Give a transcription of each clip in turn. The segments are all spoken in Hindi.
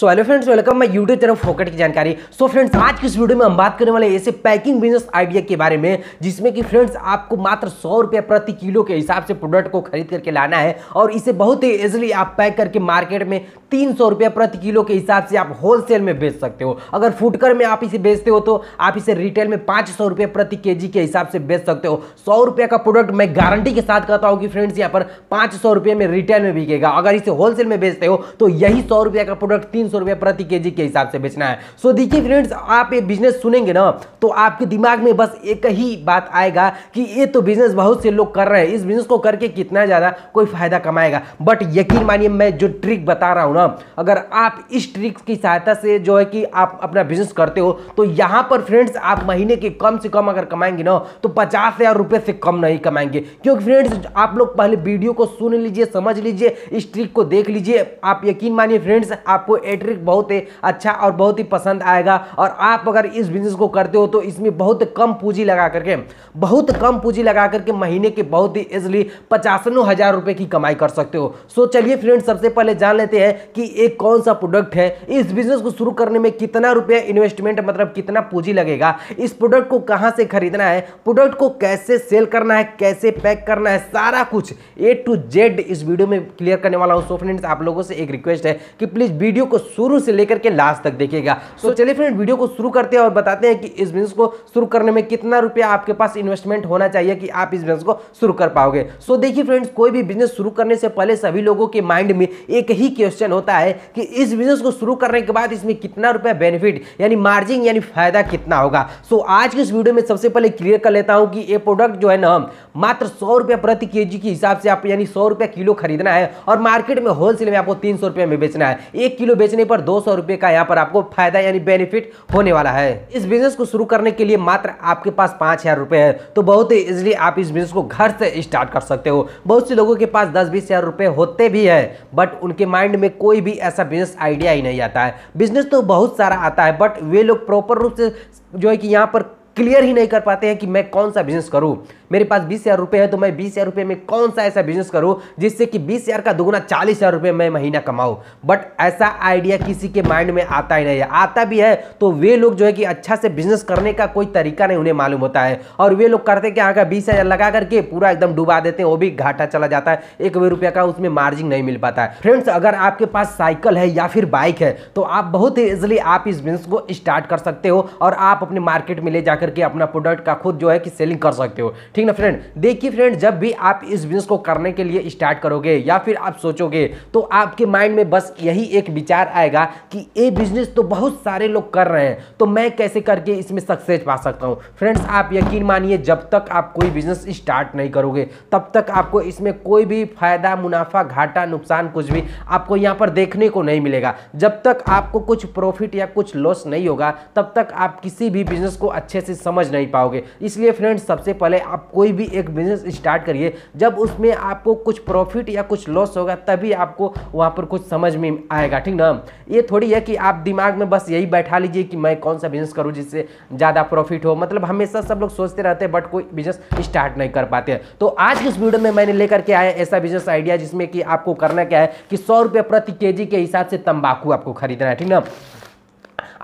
सो हेलो फ्रेंड्स वेलकम मैं यूट्यूब चैनल फोकट की जानकारी सो so फ्रेंड्स आज की इस वीडियो में हम बात करने वाले ऐसे पैकिंग बिजनेस आइडिया के बारे में जिसमें कि फ्रेंड्स आपको मात्र सौ रुपये प्रति किलो के हिसाब से प्रोडक्ट को खरीद करके लाना है और इसे बहुत ही ईजिली आप पैक करके मार्केट में तीन सौ रुपये प्रति किलो के हिसाब से आप होलसेल में बेच सकते हो अगर फुटकर में आप इसे बेचते हो तो आप इसे रिटेल में पाँच सौ रुपये प्रति के जी के हिसाब से बेच सकते हो सौ रुपये का प्रोडक्ट मैं गारंटी के साथ कहता हूँ कि फ्रेंड्स यहाँ पर पाँच सौ रुपये में रिटेल में बिकेगा अगर इसे होलसेल में बेचते हो तो यही सौ रुपये का प्रोडक्ट तीन तीन सौ रुपये प्रति के जी के हिसाब से बेचना है सो देखिए फ्रेंड्स आप ये बिजनेस सुनेंगे ना तो आपके दिमाग में बस एक ही बात आएगा कि ये तो बिजनेस बहुत से लोग कर रहे हैं इस बिजनेस को करके कितना ज़्यादा कोई फायदा कमाएगा बट यकीन मानिए मैं जो ट्रिक बता रहा हूँ ना अगर आप इस ट्रिक की सहायता से जो है कि आप अपना बिजनेस करते हो तो यहाँ पर फ्रेंड्स आप महीने के कम से कम अगर कमाएंगे ना तो पचास हजार रुपये से कम नहीं कमाएंगे क्योंकि फ्रेंड्स आप लोग पहले वीडियो को सुन लीजिए समझ लीजिए इस ट्रिक को देख लीजिए आप यकीन मानिए फ्रेंड्स आपको ये ट्रिक बहुत ही अच्छा और बहुत ही पसंद आएगा और आप अगर इस बिजनेस को करते हो तो इसमें बहुत कम पूंजी लगा करके बहुत कम पूंजी लगा करके महीने के बहुत ही इजली पचासनों हज़ार रुपए की कमाई कर सकते हो सो चलिए फ्रेंड सबसे पहले जान लेते हैं कि एक कौन सा प्रोडक्ट है इस बिजनेस को शुरू करने में कितना रुपया इन्वेस्टमेंट मतलब कितना पूंजी लगेगा इस प्रोडक्ट को कहाँ से खरीदना है प्रोडक्ट को कैसे सेल करना है कैसे पैक करना है सारा कुछ ए टू जेड इस वीडियो में क्लियर करने वाला हूँ सो फ्रेंड्स आप लोगों से एक रिक्वेस्ट है कि प्लीज़ वीडियो को को शुरू से लेकर के लास्ट तक देखिएगा तो चलिए फिर वीडियो को शुरू करते हैं और बताते हैं कि इस बिजनेस को शुरू करने में कितना रुपया आपके पास इन्वेस्टमेंट होना चाहिए कि आप इस बिजनेस को शुरू कर पाओगे सो देखिए फ्रेंड्स कोई भी बिजनेस शुरू करने से पहले सभी लोगों के माइंड में एक ही क्वेश्चन होता है कि इस बिजनेस को शुरू करने के बाद इसमें कितना रुपया बेनिफिट यानी मार्जिन यानी फायदा कितना होगा सो आज के इस वीडियो में सबसे पहले क्लियर कर लेता हूँ कि ये प्रोडक्ट जो है ना मात्र सौ रुपया प्रति के के हिसाब से आप यानी सौ रुपया किलो खरीदना है और मार्केट में होलसेल में आपको तीन सौ रुपये में बेचना है एक किलो बेचने पर दो सौ रुपए का यहाँ पर आपको फायदा यानी बेनिफिट होने वाला है इस बिजनेस को शुरू करने के लिए मात्र आपके पास पांच हज़ार रुपए है तो बहुत ही इजिली आप इस बिजनेस को घर से स्टार्ट कर सकते हो बहुत से लोगों के पास दस बीस हज़ार रुपये होते भी है बट उनके माइंड में कोई भी ऐसा बिजनेस आइडिया ही नहीं आता है बिजनेस तो बहुत सारा आता है बट वे लोग प्रॉपर रूप से जो है कि यहाँ पर क्लियर ही नहीं कर पाते हैं कि मैं कौन सा बिजनेस करूं मेरे पास बीस हज़ार रुपये है तो मैं बीस हज़ार रुपये में कौन सा ऐसा बिजनेस करूँ जिससे कि बीस हज़ार का दुगुना चालीस हज़ार रुपये मैं महीना कमाऊं बट ऐसा आइडिया किसी के माइंड में आता ही नहीं है आता भी है तो वे लोग जो है कि अच्छा से बिजनेस करने का कोई तरीका नहीं उन्हें मालूम होता है और वे लोग करते कि आगे बीस हज़ार लगा करके पूरा एकदम डुबा देते हैं वो भी घाटा चला जाता है एक रुपया का उसमें मार्जिन नहीं मिल पाता है फ्रेंड्स अगर आपके पास साइकिल है या फिर बाइक है तो आप बहुत ही इजिली आप इस बिजनेस को स्टार्ट कर सकते हो और आप अपने मार्केट में ले जाकर के अपना प्रोडक्ट का खुद जो है कि सेलिंग कर सकते हो ठीक ना फ्रेंड देखिए फ्रेंड जब भी आप इस बिजनेस को करने के लिए स्टार्ट करोगे या फिर आप सोचोगे तो आपके माइंड में बस यही एक विचार आएगा कि ये बिजनेस तो बहुत सारे लोग कर रहे हैं तो मैं कैसे करके इसमें सक्सेस पा सकता हूँ फ्रेंड्स आप यकीन मानिए जब तक आप कोई बिजनेस स्टार्ट नहीं करोगे तब तक आपको इसमें कोई भी फायदा मुनाफा घाटा नुकसान कुछ भी आपको यहाँ पर देखने को नहीं मिलेगा जब तक आपको कुछ प्रॉफिट या कुछ लॉस नहीं होगा तब तक आप किसी भी बिजनेस को अच्छे से समझ नहीं पाओगे इसलिए फ्रेंड्स सबसे पहले आप कोई भी एक बिजनेस स्टार्ट करिए जब उसमें आपको कुछ प्रॉफिट या कुछ लॉस होगा तभी आपको वहाँ पर कुछ समझ में आएगा ठीक ना ये थोड़ी है कि आप दिमाग में बस यही बैठा लीजिए कि मैं कौन सा बिजनेस करूँ जिससे ज़्यादा प्रॉफिट हो मतलब हमेशा सब लोग सोचते रहते हैं बट कोई बिजनेस स्टार्ट नहीं कर पाते तो आज की इस वीडियो में मैंने लेकर के आया ऐसा बिजनेस आइडिया जिसमें कि आपको करना क्या है कि सौ प्रति के के हिसाब से तंबाकू आपको खरीदना है ठीक ना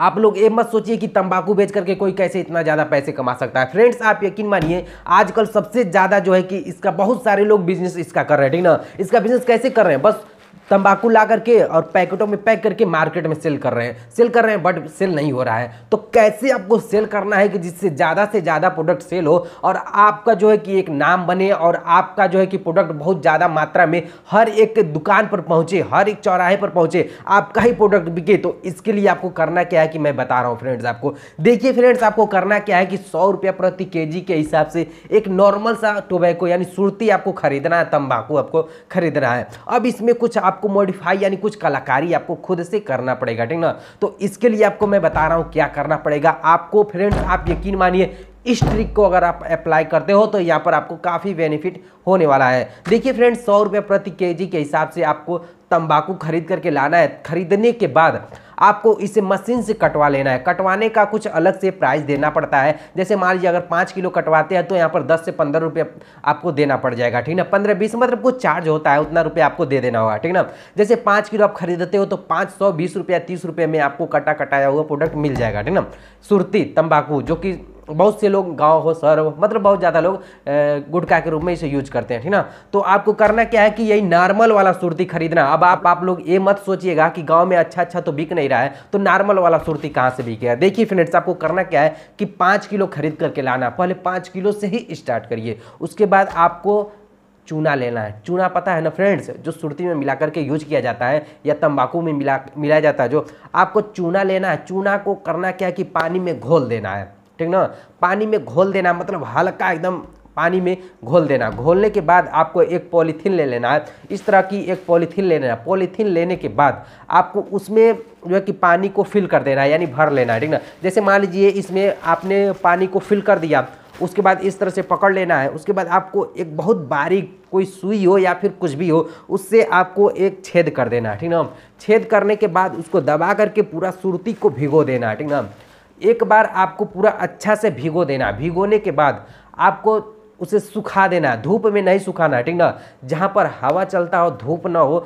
आप लोग ये मत सोचिए कि तंबाकू बेच करके कोई कैसे इतना ज़्यादा पैसे कमा सकता है फ्रेंड्स आप यकीन मानिए आजकल सबसे ज़्यादा जो है कि इसका बहुत सारे लोग बिजनेस इसका कर रहे हैं ठीक ना इसका बिजनेस कैसे कर रहे हैं बस तंबाकू ला करके और पैकेटों में पैक करके मार्केट में सेल कर रहे हैं सेल कर रहे हैं बट सेल नहीं हो रहा है तो कैसे आपको सेल करना है कि जिससे ज़्यादा से ज़्यादा प्रोडक्ट सेल हो और आपका जो है कि एक नाम बने और आपका जो है कि प्रोडक्ट बहुत ज़्यादा मात्रा में हर एक दुकान पर पहुँचे हर एक चौराहे पर पहुँचे आपका ही प्रोडक्ट बिके तो इसके लिए आपको करना क्या है कि मैं बता रहा हूँ फ्रेंड्स आपको देखिए फ्रेंड्स आपको करना क्या है कि सौ रुपया प्रति के के हिसाब से एक नॉर्मल सा टोबैको यानी सुरती आपको खरीदना है तम्बाकू आपको खरीदना है अब इसमें कुछ आपको मॉडिफाई यानी कुछ कलाकारी आपको खुद से करना पड़ेगा ठीक ना तो इसके लिए आपको मैं बता रहा हूँ क्या करना पड़ेगा आपको फ्रेंड्स आप यकीन मानिए इस ट्रिक को अगर आप अप्लाई करते हो तो यहाँ पर आपको काफ़ी बेनिफिट होने वाला है देखिए फ्रेंड्स सौ रुपये प्रति केजी के हिसाब से आपको तंबाकू खरीद करके लाना है खरीदने के बाद आपको इसे मशीन से कटवा लेना है कटवाने का कुछ अलग से प्राइस देना पड़ता है जैसे मान लीजिए अगर पाँच किलो कटवाते हैं तो यहाँ पर दस से पंद्रह रुपये आपको देना पड़ जाएगा ठीक ना पंद्रह बीस मतलब कुछ चार्ज होता है उतना रुपये आपको दे देना होगा ठीक ना जैसे पाँच किलो आप खरीदते हो तो पाँच सौ बीस रुपया तीस रुपये में आपको कटा कटाया हुआ प्रोडक्ट मिल जाएगा ठीक ना सुरती तम्बाकू जो कि बहुत से लोग गांव हो शहर हो मतलब बहुत ज़्यादा लोग गुटखा के रूप में इसे यूज करते हैं ठीक ना तो आपको करना क्या है कि यही नॉर्मल वाला सुरती खरीदना अब आप आप लोग ये मत सोचिएगा कि गांव में अच्छा अच्छा तो बिक नहीं रहा है तो नॉर्मल वाला सुरती कहाँ से बिकेगा देखिए फ्रेंड्स आपको करना क्या है कि पाँच किलो खरीद करके लाना पहले पाँच किलो से ही स्टार्ट करिए उसके बाद आपको चूना लेना है चूना पता है ना फ्रेंड्स जो सुरती में मिला करके यूज किया जाता है या तंबाकू में मिला मिलाया जाता है जो आपको चूना लेना है चूना को करना क्या है कि पानी में घोल देना है ठीक ना पानी में घोल देना मतलब हल्का एकदम पानी में घोल देना घोलने के बाद आपको एक पॉलीथीन ले लेना है इस तरह की एक पॉलीथीन ले लेना पॉलीथीन लेने के बाद आपको उसमें जो है कि पानी को फिल कर देना है यानी भर लेना है ठीक ना जैसे मान लीजिए इसमें आपने पानी को फिल कर दिया उसके बाद इस तरह से पकड़ लेना है उसके बाद आपको एक बहुत बारीक कोई सुई हो या फिर कुछ भी हो उससे आपको एक छेद कर देना है ठीक ना छेद करने के बाद उसको दबा करके पूरा सुरती को भिगो देना है ठीक ना एक बार आपको पूरा अच्छा से भिगो देना भिगोने के बाद आपको उसे सुखा देना धूप में नहीं सुखाना ठीक ना जहाँ पर हवा चलता हो धूप ना हो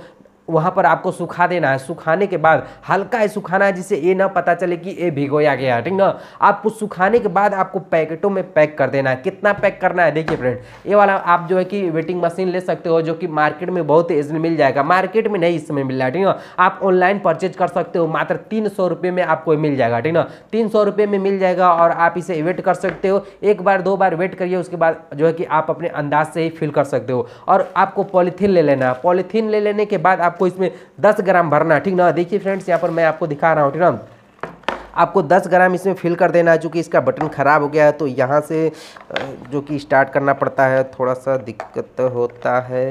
वहाँ पर आपको सुखा देना है सुखाने के बाद हल्का ही सुखाना है जिससे ये ना पता चले कि ये भिगोया गया है ठीक ना आपको सुखाने के बाद आपको पैकेटों में पैक कर देना है कितना पैक करना है देखिए फ्रेंड ये वाला आप जो है कि वेटिंग मशीन ले सकते हो जो कि मार्केट में बहुत ईजिली मिल जाएगा मार्केट में नहीं इस समय मिल रहा ठीक ना आप ऑनलाइन परचेज कर सकते हो मात्र तीन में आपको मिल जाएगा ठीक ना तीन में मिल जाएगा और आप इसे वेट कर सकते हो एक बार दो बार वेट करिए उसके बाद जो है कि आप अपने अंदाज से ही फिल कर सकते हो और आपको पॉलीथीन ले लेना है पॉलीथीन ले लेने के बाद आप आपको इसमें दस ग्राम भरना ठीक ना देखिए फ्रेंड्स यहाँ पर मैं आपको दिखा रहा हूँ ठीक ना आपको 10 ग्राम इसमें फिल कर देना है चूँकि इसका बटन ख़राब हो गया है तो यहाँ से जो कि स्टार्ट करना पड़ता है थोड़ा सा दिक्कत होता है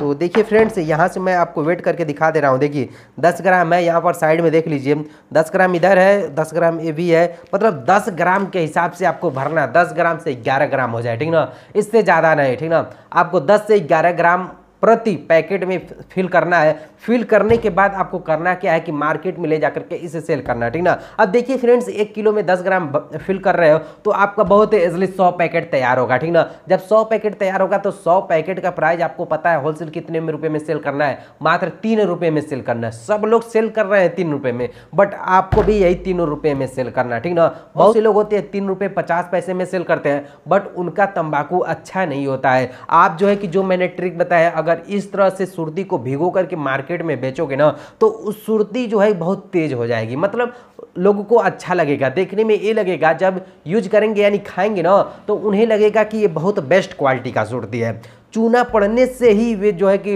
तो देखिए फ्रेंड्स यहाँ से मैं आपको वेट करके दिखा दे रहा हूँ देखिए दस ग्राम है यहाँ पर साइड में देख लीजिए दस ग्राम इधर है दस ग्राम ये भी है मतलब दस ग्राम के हिसाब से आपको भरना है दस ग्राम से ग्यारह ग्राम हो जाए ठीक ना इससे ज़्यादा नहीं ठीक ना आपको दस से ग्यारह ग्राम प्रति पैकेट में फिल करना है फिल करने के बाद आपको करना क्या है कि मार्केट में ले जाकर के इसे सेल करना है ठीक ना अब देखिए फ्रेंड्स एक किलो में दस ग्राम फिल कर रहे हो तो आपका बहुत इजली सौ पैकेट तैयार होगा ठीक ना जब सौ पैकेट तैयार होगा तो सौ पैकेट का प्राइस आपको पता है होलसेल कितने में रुपये में सेल करना है मात्र तीन रुपये में सेल करना है सब लोग सेल कर रहे हैं तीन रुपये में बट आपको भी यही तीनों रुपये में सेल करना है ठीक ना बहुत से लोग होते हैं तीन रुपये पचास पैसे में सेल करते हैं बट उनका तंबाकू अच्छा नहीं होता है आप जो है कि जो मैंने ट्रिक बताया अगर अगर इस तरह से सुरती को भिगो करके मार्केट में बेचोगे ना तो उस सुरती जो है बहुत तेज़ हो जाएगी मतलब लोगों को अच्छा लगेगा देखने में ये लगेगा जब यूज करेंगे यानी खाएंगे ना तो उन्हें लगेगा कि ये बहुत बेस्ट क्वालिटी का सुरती है चूना पड़ने से ही वे जो है कि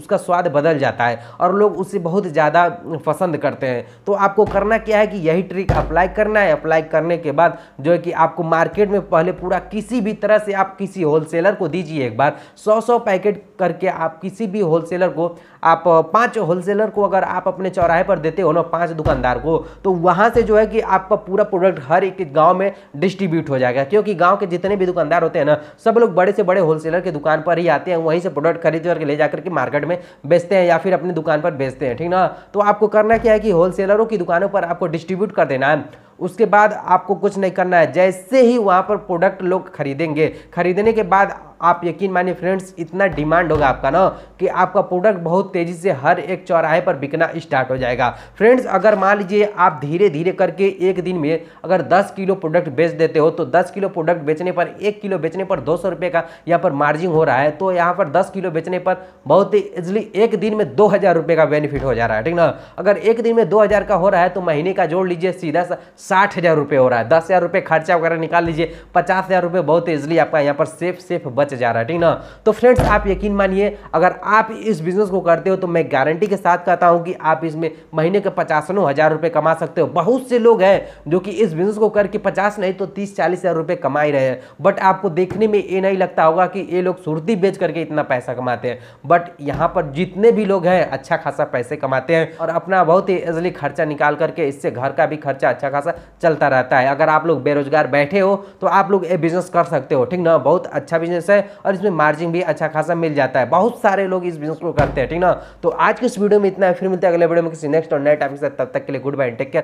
उसका स्वाद बदल जाता है और लोग उसे बहुत ज़्यादा पसंद करते हैं तो आपको करना क्या है कि यही ट्रिक अप्लाई करना है अप्लाई करने के बाद जो है कि आपको मार्केट में पहले पूरा किसी भी तरह से आप किसी होलसेलर को दीजिए एक बार सौ सौ पैकेट करके आप किसी भी होलसेलर को आप पाँच होलसेलर को अगर आप अपने चौराहे पर देते हो ना पाँच दुकानदार को तो वहाँ से जो है कि आपका पूरा प्रोडक्ट हर एक गाँव में डिस्ट्रीब्यूट हो जाएगा क्योंकि गाँव के जितने भी दुकानदार होते हैं ना सब लोग बड़े से बड़े होलसेलर की दुकान पर ही आते हैं वहीं से प्रोडक्ट खरीद करके ले जाकर के मार्केट में बेचते हैं या फिर अपनी दुकान पर बेचते हैं ठीक ना तो आपको करना क्या है कि होलसेलरों की दुकानों पर आपको डिस्ट्रीब्यूट कर देना है उसके बाद आपको कुछ नहीं करना है जैसे ही वहाँ पर प्रोडक्ट लोग खरीदेंगे खरीदने के बाद आप यकीन मानिए फ्रेंड्स इतना डिमांड होगा आपका ना कि आपका प्रोडक्ट बहुत तेज़ी से हर एक चौराहे पर बिकना स्टार्ट हो जाएगा फ्रेंड्स अगर मान लीजिए आप धीरे धीरे करके एक दिन में अगर 10 किलो प्रोडक्ट बेच देते हो तो 10 किलो प्रोडक्ट बेचने पर एक किलो बेचने पर दो रुपए का यहाँ पर मार्जिन हो रहा है तो यहाँ पर दस किलो बेचने पर बहुत ही इजली एक दिन में दो रुपए का बेनिफिट हो जा रहा है ठीक ना अगर एक दिन में दो का हो रहा है तो महीने का जोड़ लीजिए सीधा सा साठ हो रहा है दस हज़ार खर्चा वगैरह निकाल लीजिए पचास हज़ार बहुत ईजिली आपका यहाँ पर सेफ सेफ बच बच्चे जा रहा है ठीक ना तो फ्रेंड्स आप यकीन मानिए अगर आप इस बिजनेस को करते हो तो मैं गारंटी के साथ कहता हूँ कि आप इसमें महीने के पचासनों हज़ार रुपये कमा सकते हो बहुत से लोग हैं जो कि इस बिजनेस को करके पचास नहीं तो तीस चालीस हज़ार रुपये कमा ही रहे हैं बट आपको देखने में ये नहीं लगता होगा कि ये लोग सुरती बेच करके इतना पैसा कमाते हैं बट यहाँ पर जितने भी लोग हैं अच्छा खासा पैसे कमाते हैं और अपना बहुत ही इजली खर्चा निकाल करके इससे घर का भी खर्चा अच्छा खासा चलता रहता है अगर आप लोग बेरोजगार बैठे हो तो आप लोग ये बिजनेस कर सकते हो ठीक ना बहुत अच्छा बिजनेस है है और इसमें मार्जिन भी अच्छा खासा मिल जाता है बहुत सारे लोग इस बिजनेस को करते हैं ठीक ना तो आज के इस वीडियो में इतना है फिर मिलते हैं अगले वीडियो में किसी नेक्स्ट और नए टाइम के साथ तब तक के लिए गुड बाय टेक केयर